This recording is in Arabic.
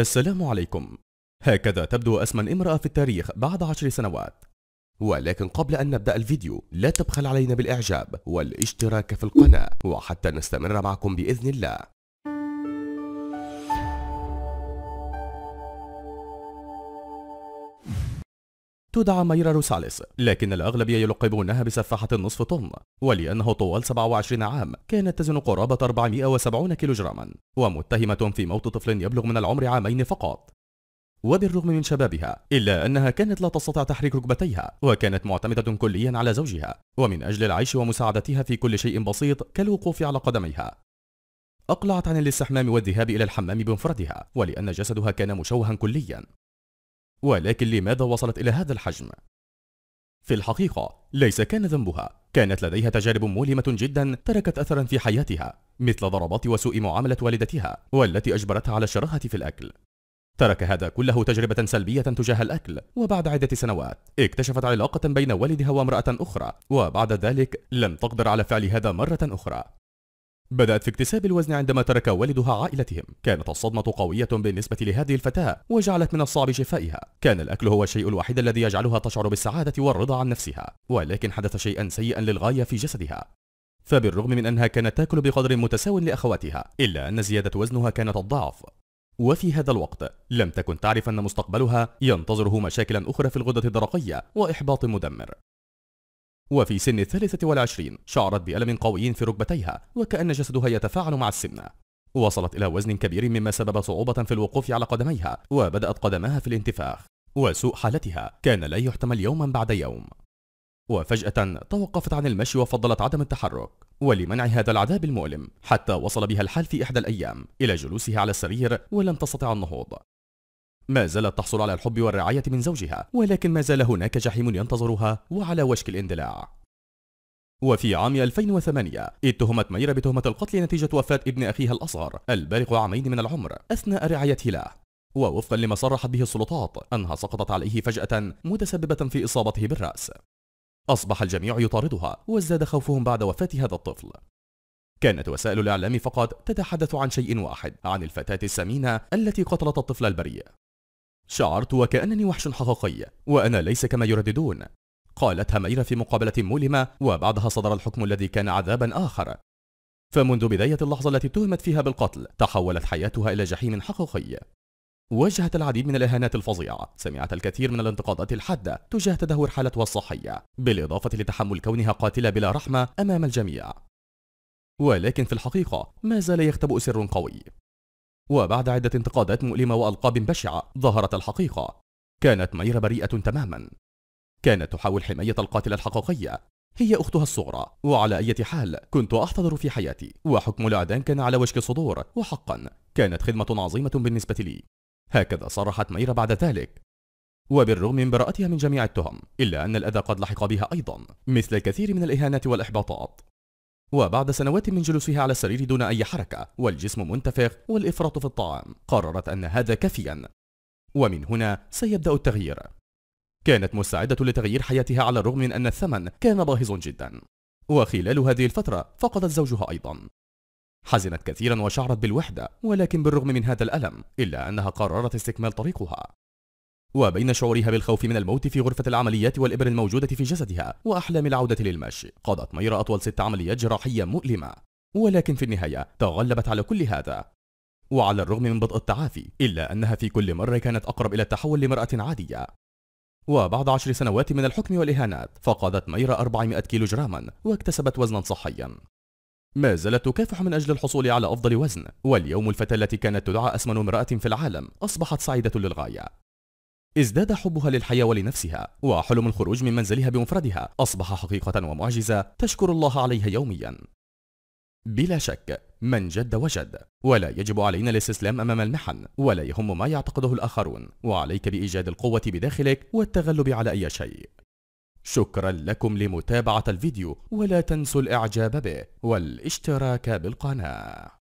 السلام عليكم هكذا تبدو أسمن امرأة في التاريخ بعد عشر سنوات ولكن قبل أن نبدأ الفيديو لا تبخل علينا بالإعجاب والاشتراك في القناة وحتى نستمر معكم بإذن الله تدعى ميرا روساليس لكن الأغلب يلقبونها بسفاحة النصف طن ولأنه طوال 27 عام كانت تزن قرابة 470 جراما ومتهمة في موت طفل يبلغ من العمر عامين فقط وبالرغم من شبابها إلا أنها كانت لا تستطيع تحريك ركبتيها وكانت معتمدة كليا على زوجها ومن أجل العيش ومساعدتها في كل شيء بسيط كالوقوف على قدميها أقلعت عن الاستحمام والذهاب إلى الحمام بمفردها ولأن جسدها كان مشوها كليا ولكن لماذا وصلت إلى هذا الحجم؟ في الحقيقة ليس كان ذنبها كانت لديها تجارب مؤلمة جدا تركت أثرا في حياتها مثل ضربات وسوء معاملة والدتها والتي أجبرتها على الشراهة في الأكل ترك هذا كله تجربة سلبية تجاه الأكل وبعد عدة سنوات اكتشفت علاقة بين والدها وامرأة أخرى وبعد ذلك لم تقدر على فعل هذا مرة أخرى بدأت في اكتساب الوزن عندما ترك والدها عائلتهم كانت الصدمة قوية بالنسبة لهذه الفتاة وجعلت من الصعب شفائها كان الأكل هو الشيء الوحيد الذي يجعلها تشعر بالسعادة والرضا عن نفسها ولكن حدث شيئا سيئا للغاية في جسدها فبالرغم من أنها كانت تأكل بقدر متساو لأخواتها إلا أن زيادة وزنها كانت الضعف وفي هذا الوقت لم تكن تعرف أن مستقبلها ينتظره مشاكل أخرى في الغدة الدرقية وإحباط مدمر وفي سن الثالثة والعشرين شعرت بألم قوي في ركبتيها وكأن جسدها يتفاعل مع السمنة وصلت إلى وزن كبير مما سبب صعوبة في الوقوف على قدميها وبدأت قدماها في الانتفاخ وسوء حالتها كان لا يحتمل يوما بعد يوم وفجأة توقفت عن المشي وفضلت عدم التحرك ولمنع هذا العذاب المؤلم حتى وصل بها الحال في إحدى الأيام إلى جلوسها على السرير ولم تستطع النهوض ما زالت تحصل على الحب والرعاية من زوجها ولكن ما زال هناك جحيم ينتظرها وعلى وشك الاندلاع وفي عام 2008 اتهمت ميرا بتهمة القتل نتيجة وفاة ابن أخيها الأصغر البالغ عامين من العمر أثناء رعايته له ووفقا لما صرحت به السلطات أنها سقطت عليه فجأة متسببة في إصابته بالرأس أصبح الجميع يطاردها وازداد خوفهم بعد وفاة هذا الطفل كانت وسائل الإعلام فقط تتحدث عن شيء واحد عن الفتاة السمينة التي قتلت الطفل البريء شعرت وكأنني وحش حقيقي وأنا ليس كما يرددون قالت هميرة في مقابلة مؤلمة وبعدها صدر الحكم الذي كان عذابا آخر فمنذ بداية اللحظة التي اتهمت فيها بالقتل تحولت حياتها إلى جحيم حقيقي واجهت العديد من الإهانات الفظيعة سمعت الكثير من الانتقادات الحادة تجاه تدهور حالتها الصحية بالإضافة لتحمل كونها قاتلة بلا رحمة أمام الجميع ولكن في الحقيقة ما زال يختبئ سر قوي وبعد عدة انتقادات مؤلمة وألقاب بشعة ظهرت الحقيقة كانت ميرا بريئة تماما كانت تحاول حماية القاتلة الحقيقية هي أختها الصغرى وعلى أي حال كنت أحتضر في حياتي وحكم الأعدام كان على وشك الصدور وحقا كانت خدمة عظيمة بالنسبة لي هكذا صرحت ميرا بعد ذلك وبالرغم من براءتها من جميع التهم إلا أن الأذى قد لحق بها أيضا مثل الكثير من الإهانات والإحباطات وبعد سنوات من جلوسها على السرير دون أي حركة والجسم منتفخ والإفراط في الطعام قررت أن هذا كافيا ومن هنا سيبدأ التغيير كانت مستعدة لتغيير حياتها على الرغم من أن الثمن كان باهظ جدا وخلال هذه الفترة فقدت زوجها أيضا حزنت كثيرا وشعرت بالوحدة ولكن بالرغم من هذا الألم إلا أنها قررت استكمال طريقها وبين شعورها بالخوف من الموت في غرفة العمليات والإبر الموجودة في جسدها وأحلام العودة للمشي قضت ميرا أطول ست عمليات جراحية مؤلمة ولكن في النهاية تغلبت على كل هذا وعلى الرغم من بطء التعافي إلا أنها في كل مرة كانت أقرب إلى التحول لمرأة عادية وبعد عشر سنوات من الحكم والإهانات فقدت ميرا 400 كيلو جراما واكتسبت وزنا صحيا ما زالت تكافح من أجل الحصول على أفضل وزن واليوم الفتاة التي كانت تدعى أسمن امرأة في العالم أصبحت سعيدة للغاية ازداد حبها للحياة ولنفسها وحلم الخروج من منزلها بمفردها أصبح حقيقة ومعجزة تشكر الله عليها يوميا بلا شك من جد وجد ولا يجب علينا الاستسلام أمام المحن ولا يهم ما يعتقده الآخرون وعليك بإيجاد القوة بداخلك والتغلب على أي شيء شكرا لكم لمتابعة الفيديو ولا تنسوا الإعجاب به والاشتراك بالقناة